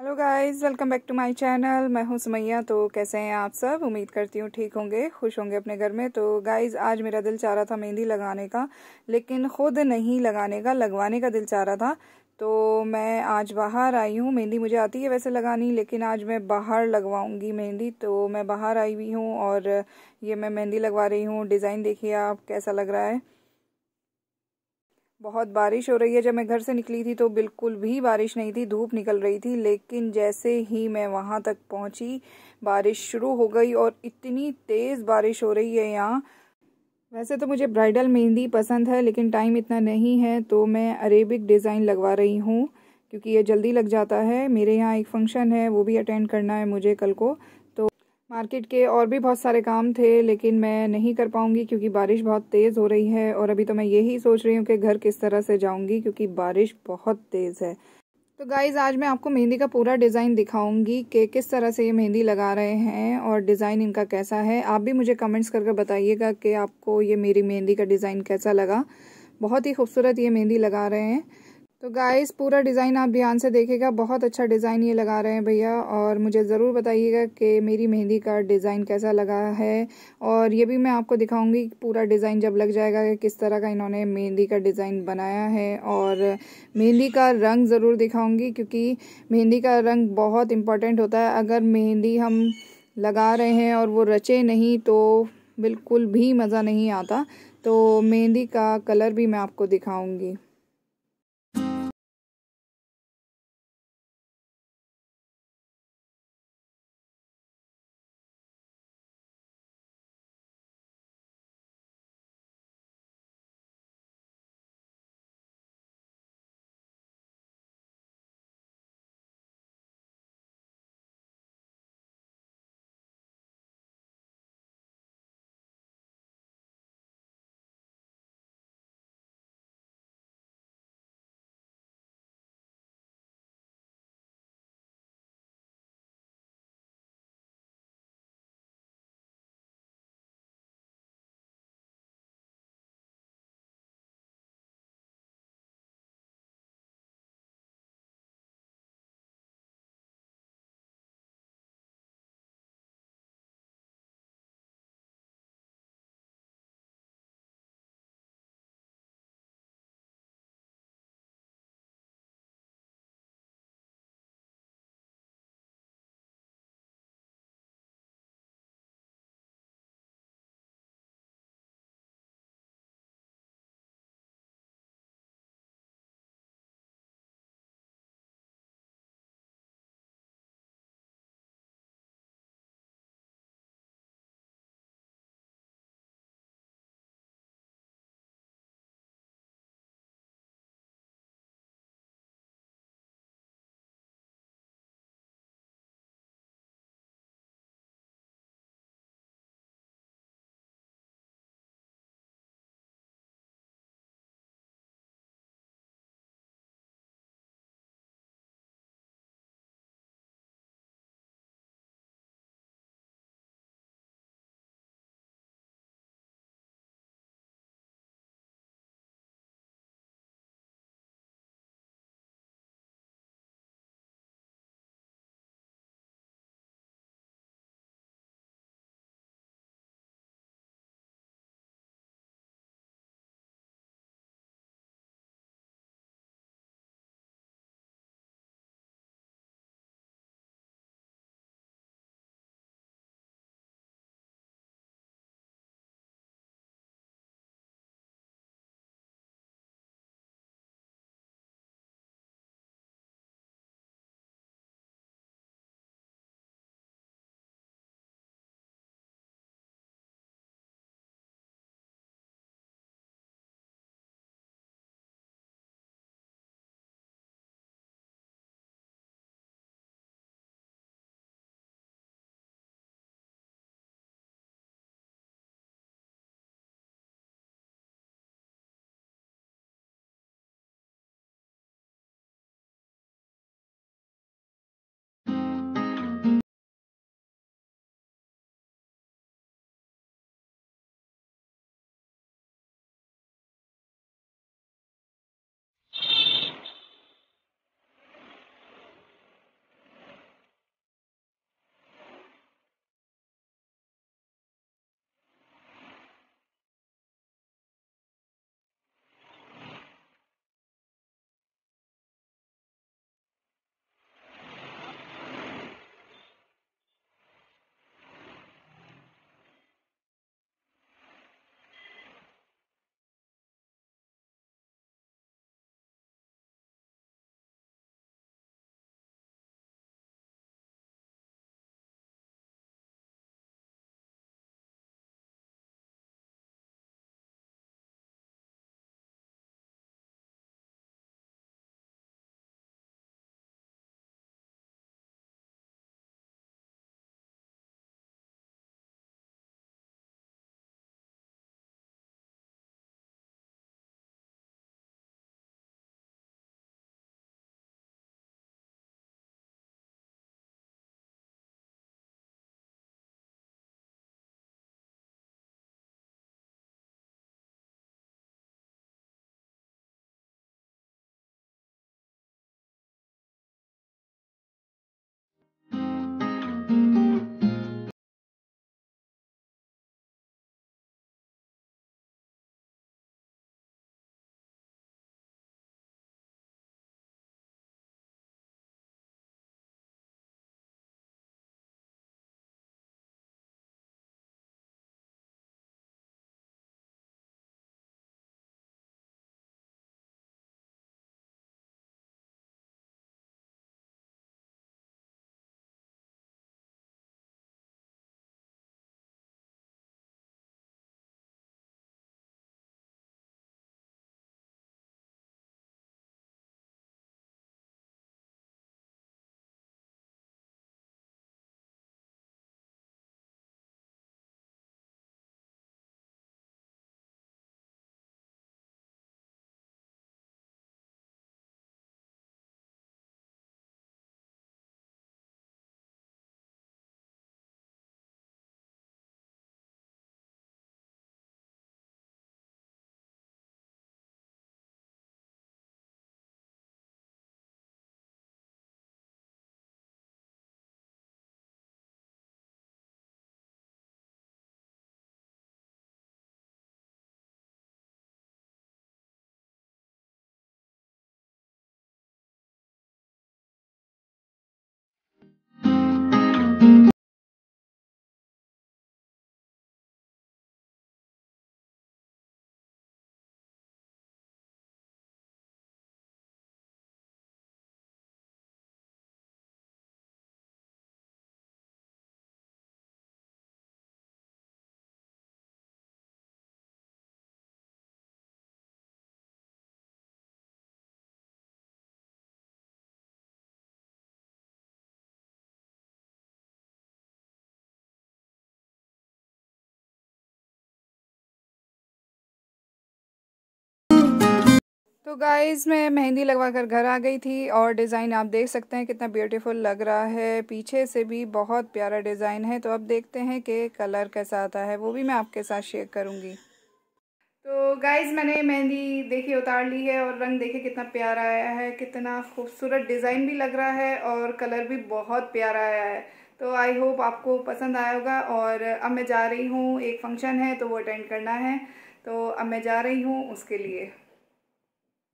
hello guys welcome back to my channel मैं हूं सुमैया तो कैसे हैं आप सब उम्मीद करती हूं ठीक होंगे खुश होंगे अपने घर में तो गाइस आज मेरा दिल चाह रहा था मेहंदी लगाने का लेकिन खुद नहीं लगाने का लगवाने का दिल चाह रहा था तो मैं आज बाहर आई हूँ मेहंदी मुझे आती है वैसे लगानी लेकिन आज मैं बाहर लगवाऊंगी मेहंदी तो मैं बाहर आई हुई हूँ और ये मैं मेहंदी लगवा रही हूँ डिज़ाइन देखिए आप कैसा लग रहा है बहुत बारिश हो रही है जब मैं घर से निकली थी तो बिल्कुल भी बारिश नहीं थी धूप निकल रही थी लेकिन जैसे ही मैं वहाँ तक पहुँची बारिश शुरू हो गई और इतनी तेज़ बारिश हो रही है यहाँ वैसे तो मुझे ब्राइडल मेहंदी पसंद है लेकिन टाइम इतना नहीं है तो मैं अरेबिक डिज़ाइन लगवा रही हूँ क्योंकि ये जल्दी लग जाता है मेरे यहाँ एक फंक्शन है वो भी अटेंड करना है मुझे कल को मार्केट के और भी बहुत सारे काम थे लेकिन मैं नहीं कर पाऊंगी क्योंकि बारिश बहुत तेज़ हो रही है और अभी तो मैं यही सोच रही हूँ कि घर किस तरह से जाऊंगी क्योंकि बारिश बहुत तेज़ है तो गाइज़ आज मैं आपको मेहंदी का पूरा डिज़ाइन दिखाऊंगी कि किस तरह से ये मेहंदी लगा रहे हैं और डिज़ाइन इनका कैसा है आप भी मुझे कमेंट्स करके बताइएगा कि आपको ये मेरी मेहंदी का डिज़ाइन कैसा लगा बहुत ही खूबसूरत ये मेहंदी लगा रहे हैं तो गाइस पूरा डिज़ाइन आप ध्यान से देखेगा बहुत अच्छा डिज़ाइन ये लगा रहे हैं भैया और मुझे ज़रूर बताइएगा कि मेरी मेहंदी का डिज़ाइन कैसा लगा है और ये भी मैं आपको दिखाऊंगी पूरा डिज़ाइन जब लग जाएगा कि किस तरह का इन्होंने मेहंदी का डिज़ाइन बनाया है और मेहंदी का रंग ज़रूर दिखाऊँगी क्योंकि मेहंदी का रंग बहुत इम्पॉर्टेंट होता है अगर मेहंदी हम लगा रहे हैं और वो रचे नहीं तो बिल्कुल भी मज़ा नहीं आता तो मेहंदी का कलर भी मैं आपको दिखाऊँगी तो गाइस मैं मेहंदी लगवा कर घर आ गई थी और डिज़ाइन आप देख सकते हैं कितना ब्यूटीफुल लग रहा है पीछे से भी बहुत प्यारा डिज़ाइन है तो अब देखते हैं कि कलर कैसा आता है वो भी मैं आपके साथ शेयर करूँगी तो गाइज़ मैंने मेहंदी देखी उतार ली है और रंग देखे कितना प्यारा आया है कितना खूबसूरत डिज़ाइन भी लग रहा है और कलर भी बहुत प्यारा आया है तो आई होप आपको पसंद आया होगा और अब मैं जा रही हूँ एक फंक्शन है तो वो अटेंड करना है तो अब मैं जा रही हूँ उसके लिए